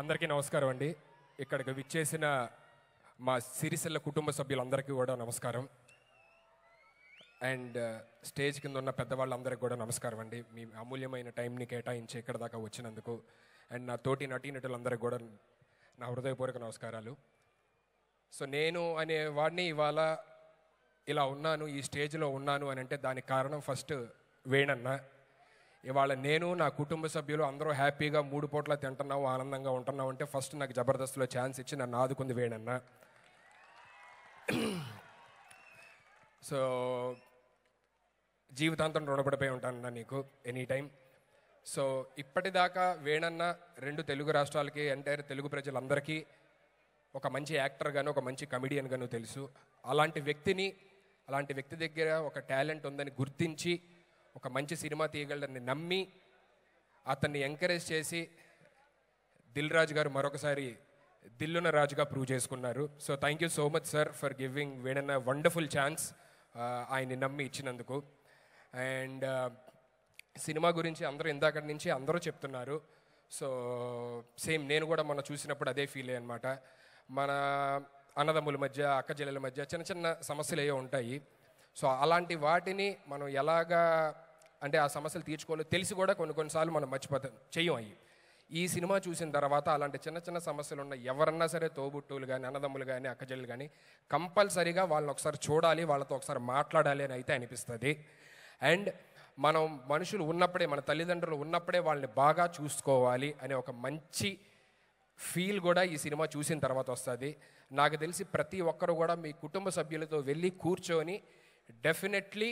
అందరికీ నమస్కారం అండి ఇక్కడికి విచ్చేసిన మా సిరిసిల్ల కుటుంబ సభ్యులందరికీ కూడా నమస్కారం అండ్ స్టేజ్ కింద ఉన్న పెద్దవాళ్ళందరికీ కూడా నమస్కారం అండి మీ అమూల్యమైన టైంని కేటాయించి ఇక్కడ దాకా వచ్చినందుకు అండ్ నా తోటి నటీనటులందరికీ కూడా నా హృదయపూర్వక నమస్కారాలు సో నేను అనే వాడిని ఇవాళ ఇలా ఉన్నాను ఈ స్టేజ్లో ఉన్నాను అని అంటే దానికి కారణం ఫస్ట్ వేణన్న ఇవాళ నేను నా కుటుంబ సభ్యులు అందరూ హ్యాపీగా మూడు పూట్ల తింటున్నావు ఆనందంగా ఉంటున్నావు అంటే ఫస్ట్ నాకు జబర్దస్త్లో ఛాన్స్ ఇచ్చి నన్ను ఆదుకుంది వేణన్న సో జీవితాంతం రుణపడిపోయి ఉంటానన్నా నీకు ఎనీ టైం సో ఇప్పటిదాకా వేణన్న రెండు తెలుగు రాష్ట్రాలకి ఎంటైర్ తెలుగు ప్రజలందరికీ ఒక మంచి యాక్టర్ గాను ఒక మంచి కమెడియన్గాను తెలుసు అలాంటి వ్యక్తిని అలాంటి వ్యక్తి దగ్గర ఒక టాలెంట్ ఉందని గుర్తించి ఒక మంచి సినిమా తీయగలడని నమ్మి అతన్ని ఎంకరేజ్ చేసి దిల్ రాజు గారు మరొకసారి దిల్లున రాజుగా ప్రూవ్ చేసుకున్నారు so thank you so much sir for giving వేణన్న వండర్ఫుల్ ఛాన్స్ ఆయన్ని నమ్మి ఇచ్చినందుకు అండ్ uh, సినిమా గురించి అందరూ ఇందాక నుంచి అందరూ చెప్తున్నారు సో సేమ్ నేను కూడా మొన్న చూసినప్పుడు అదే ఫీల్ అనమాట మన అన్నదమ్ముల మధ్య అక్క మధ్య చిన్న చిన్న సమస్యలు ఏవో ఉంటాయి సో అలాంటి వాటిని మనం ఎలాగా అంటే ఆ సమస్యలు తీర్చుకోలేదు తెలిసి కూడా కొన్ని కొన్నిసార్లు మనం మర్చిపోతాం చేయం అయ్యి ఈ సినిమా చూసిన తర్వాత అలాంటి చిన్న చిన్న సమస్యలు ఉన్న ఎవరన్నా సరే తోబుట్టువులు కానీ అన్నదమ్ములు కానీ అక్కజల్లు కానీ కంపల్సరీగా వాళ్ళని ఒకసారి చూడాలి వాళ్ళతో ఒకసారి మాట్లాడాలి అని అయితే అనిపిస్తుంది అండ్ మనం మనుషులు ఉన్నప్పుడే మన తల్లిదండ్రులు ఉన్నప్పుడే వాళ్ళని బాగా చూసుకోవాలి అనే ఒక మంచి ఫీల్ కూడా ఈ సినిమా చూసిన తర్వాత వస్తుంది నాకు తెలిసి ప్రతి ఒక్కరు కూడా మీ కుటుంబ సభ్యులతో వెళ్ళి కూర్చొని డెఫినెట్లీ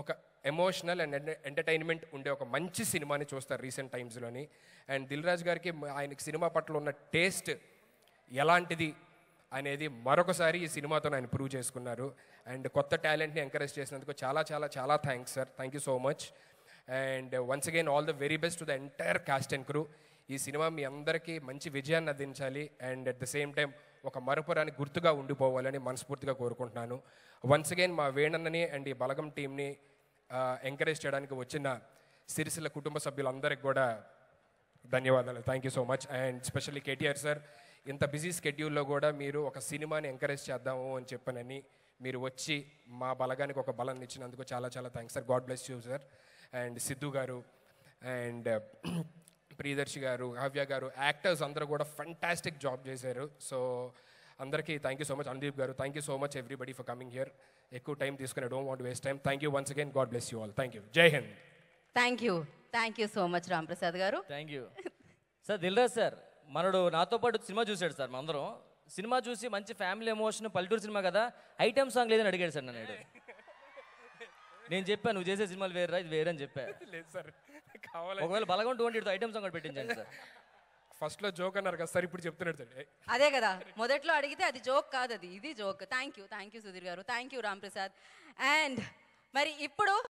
ఒక ఎమోషనల్ అండ్ ఎంటర్టైన్మెంట్ ఉండే ఒక మంచి సినిమాని చూస్తారు రీసెంట్ టైమ్స్లోని అండ్ దిల్ రాజు గారికి ఆయనకి సినిమా పట్ల ఉన్న టేస్ట్ ఎలాంటిది అనేది మరొకసారి ఈ సినిమాతో ఆయన ప్రూవ్ చేసుకున్నారు అండ్ కొత్త టాలెంట్ని ఎంకరేజ్ చేసినందుకు చాలా చాలా చాలా thanks sir thank you so much and once again all the very best to the entire cast and crew ఈ సినిమా మీ అందరికీ మంచి విజయాన్ని అందించాలి and at the same time ఒక మరపురాని గుర్తుగా ఉండిపోవాలని మనస్ఫూర్తిగా కోరుకుంటున్నాను వన్స్ అగైన్ మా వేణన్నని అండ్ ఈ బలగం టీంని ఎంకరేజ్ చేయడానికి వచ్చిన సిరిసిల్ల కుటుంబ సభ్యులందరికీ కూడా ధన్యవాదాలు thank you so much and specially KTR sir ఇంత బిజీ స్కెడ్యూల్లో కూడా మీరు ఒక సినిమాని ఎంకరేజ్ చేద్దాము అని చెప్పనని మీరు వచ్చి మా బలగానికి ఒక బలాన్ని ఇచ్చినందుకు చాలా చాలా thanks sir God bless you sir and Siddhu గారు అండ్ ప్రియదర్శి గారు హవ్య గారు యాక్టర్స్ అందరూ కూడా ఫంటాస్టిక్ జాబ్ చేశారు సో అందరికీ థ్యాంక్ యూ సో మచ్ అందీప్ గారు thank you so much everybody for coming here ఎక్కువ టైం తీసుకుని don't want waste time thank you once again God bless you all thank you జై హింద్ thank you thank you so much Prasad గారు thank you sir Dil Raj sir మనడు నాతో పాటు సినిమా చూశాడు సార్ మనందరం సినిమా చూసి మంచి ఫ్యామిలీ ఎమోషన్ పల్లెటూరు సినిమా కదా ఐటమ్ సాంగ్ లేదని అడిగాడు సార్ నన్ను నేను చెప్పాను నువ్వు చేసే సినిమాలు వేరే ఇది వేరే అని చెప్పా ఒకవేళ బలగం ట్వంటీ ఐటమ్ సాంగ్ పెట్టించాను సార్ ఫస్ట్ లో జోక్ అన్నారు కదా సార్ ఇప్పుడు చెప్తున్నాడు అదే కదా మొదట్లో అడిగితే అది జోక్ కాదు అది ఇది joke thank you thank you Sudheer గారు thank you Ram Prasad and మరి ఇప్పుడు